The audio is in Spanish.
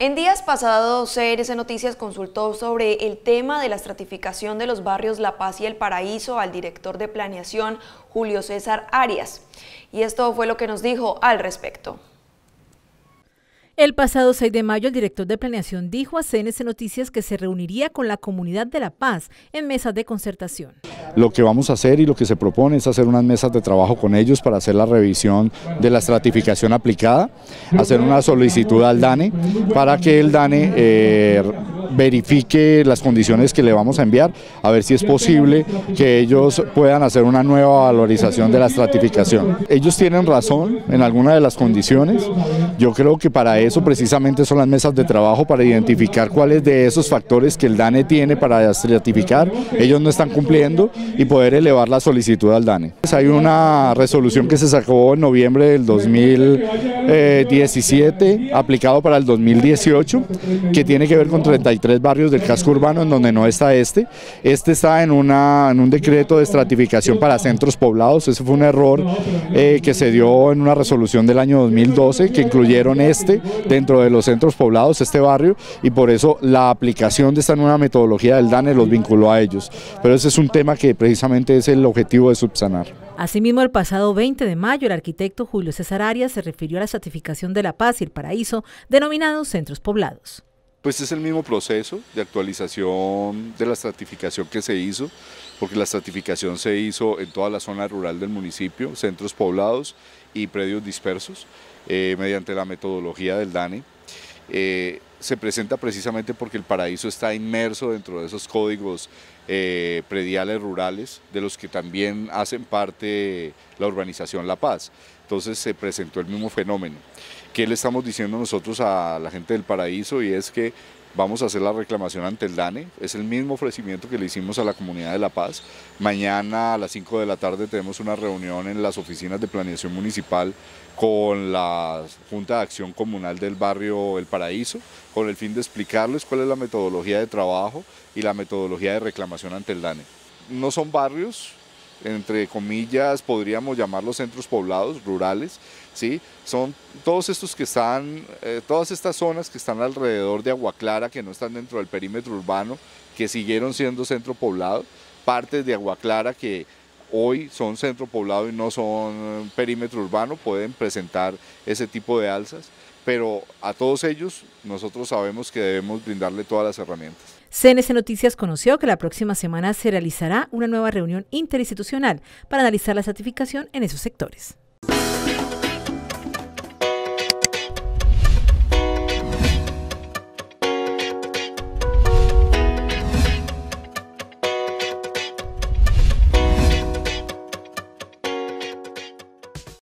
En días pasados, CRC Noticias consultó sobre el tema de la estratificación de los barrios La Paz y El Paraíso al director de planeación Julio César Arias. Y esto fue lo que nos dijo al respecto. El pasado 6 de mayo, el director de planeación dijo a CNC Noticias que se reuniría con la comunidad de La Paz en mesas de concertación. Lo que vamos a hacer y lo que se propone es hacer unas mesas de trabajo con ellos para hacer la revisión de la estratificación aplicada, hacer una solicitud al DANE para que el DANE eh, verifique las condiciones que le vamos a enviar, a ver si es posible que ellos puedan hacer una nueva valorización de la estratificación. Ellos tienen razón en alguna de las condiciones, yo creo que para eso precisamente son las mesas de trabajo, para identificar cuáles de esos factores que el DANE tiene para estratificar, ellos no están cumpliendo y poder elevar la solicitud al DANE. Pues hay una resolución que se sacó en noviembre del 2017, aplicado para el 2018, que tiene que ver con 34 tres barrios del casco urbano en donde no está este. Este está en, un decreto de estratificación para centros poblados, ese fue un error eh, que se dio en una resolución del año 2012 que incluyeron este dentro de los centros poblados, este barrio, y por eso la aplicación de esta nueva metodología del DANE los vinculó a ellos. Pero ese es un tema que precisamente es el objetivo de subsanar. Asimismo, el pasado 20 de mayo, el arquitecto Julio César Arias se refirió a la estratificación de la paz y el paraíso, denominados centros poblados. Pues es el mismo proceso de actualización de la estratificación que se hizo, porque la estratificación se hizo en toda la zona rural del municipio, centros poblados y predios dispersos, eh, mediante la metodología del DANE, eh, se presenta precisamente porque el paraíso está inmerso dentro de esos códigos eh, prediales rurales, de los que también hacen parte la urbanización La Paz. Entonces se presentó el mismo fenómeno. ¿Qué le estamos diciendo nosotros a la gente del paraíso? Y es que vamos a hacer la reclamación ante el DANE, es el mismo ofrecimiento que le hicimos a la comunidad de La Paz. Mañana a las 5 de la tarde tenemos una reunión en las oficinas de planeación municipal con la Junta de Acción Comunal del barrio El Paraíso, con el fin de explicarles cuál es la metodología de trabajo y la metodología de reclamación ante el DANE. No son barrios, entre comillas, podríamos llamarlos centros poblados, rurales, ¿sí? Son eh, todas estas zonas que están alrededor de Aguaclara que no están dentro del perímetro urbano, que siguieron siendo centro poblado, partes de Aguaclara que hoy son centro poblado y no son eh, perímetro urbano, pueden presentar ese tipo de alzas pero a todos ellos nosotros sabemos que debemos brindarle todas las herramientas. CNC Noticias conoció que la próxima semana se realizará una nueva reunión interinstitucional para analizar la certificación en esos sectores.